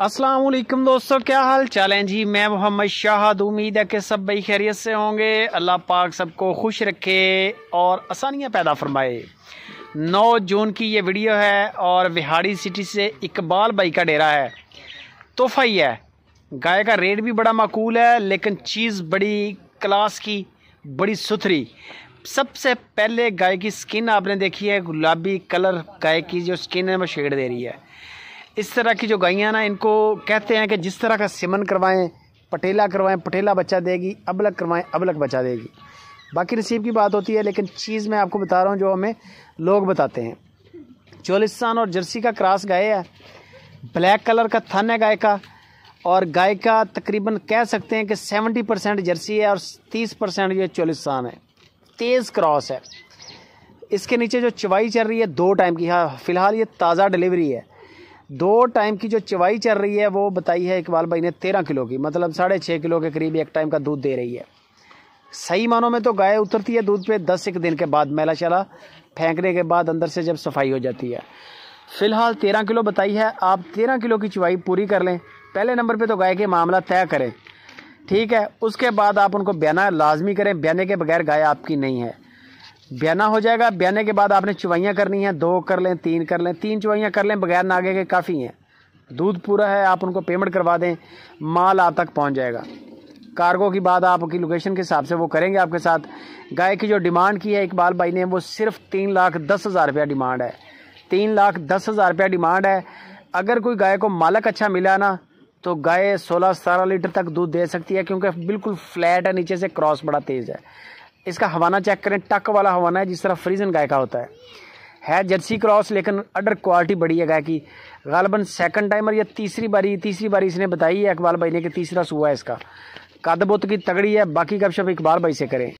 असलकम दोस्तों क्या हाल चाल हैं जी मैं मोहम्मद शाहद उम्मीद है कि सब भाई खैरियत से होंगे अल्लाह पाक सबको खुश रखे और आसानियाँ पैदा फरमाए 9 जून की ये वीडियो है और विहाड़ी सिटी से इकबाल भाई का डेरा है तोहफा ही है गाय का रेट भी बड़ा माकूल है लेकिन चीज़ बड़ी क्लास की बड़ी सुथरी सबसे पहले गाय की स्किन आपने देखी है गुलाबी कलर गाय की जो स्किन है वो शेड दे रही है इस तरह की जो गाइयाँ ना इनको कहते हैं कि जिस तरह का सिमन करवाएं पटेला करवाएं पटेला बच्चा देगी अबलक करवाएं अबलक बच्चा देगी बाकी नसीब की बात होती है लेकिन चीज़ मैं आपको बता रहा हूँ जो हमें लोग बताते हैं चोलिस्तान और जर्सी का क्रॉस गाय है ब्लैक कलर का थन है गाय का और गाय का तकरीबन कह सकते हैं कि सेवेंटी परसेंट जर्सी है और तीस परसेंट ये चोलिस्तान है तेज़ क्रॉस है इसके नीचे जो चवाई चल रही है दो टाइम की हाँ फिलहाल ये ताज़ा डिलीवरी है दो टाइम की जो चवाई चल रही है वो बताई है इकबाल भाई ने तेरह किलो की मतलब साढ़े छः किलो के करीब एक टाइम का दूध दे रही है सही मानों में तो गाय उतरती है दूध पे दस एक दिन के बाद मेला चला फेंकने के बाद अंदर से जब सफाई हो जाती है फ़िलहाल तेरह किलो बताई है आप तेरह किलो की चवाई पूरी कर लें पहले नंबर पर तो गाय के मामला तय करें ठीक है उसके बाद आप उनको बयाना लाजमी करें बयाने के बगैर गाय आपकी नहीं है ब्याना हो जाएगा ब्याने के बाद आपने चुवाइयाँ करनी है दो कर लें तीन कर लें तीन चुवाइयाँ कर लें बगैर नागे के काफ़ी हैं दूध पूरा है आप उनको पेमेंट करवा दें माल आप तक पहुँच जाएगा कार्गो की बात आपकी लोकेशन के हिसाब से वो करेंगे आपके साथ गाय की जो डिमांड की है इकबाल भाई ने वो सिर्फ तीन लाख दस हज़ार रुपया डिमांड है तीन लाख दस हज़ार रुपया डिमांड है अगर कोई गाय को मालक अच्छा मिला ना तो गाय सोलह सतारह लीटर तक दूध दे सकती है क्योंकि बिल्कुल फ्लैट है नीचे से क्रॉस बड़ा तेज़ है इसका हवाना चेक करें टक वाला हवाना है जिस तरह फ्रीजन गाय का होता है है जर्सी क्रॉस लेकिन अडर क्वालिटी बड़ी है गाय की गालबन सेकंड टाइमर या तीसरी बारी तीसरी बारी इसने बताई है इकबाल भाई ने कि तीसरा सूआ है इसका बुत की तगड़ी है बाकी गपशप इकबाल भाई से करें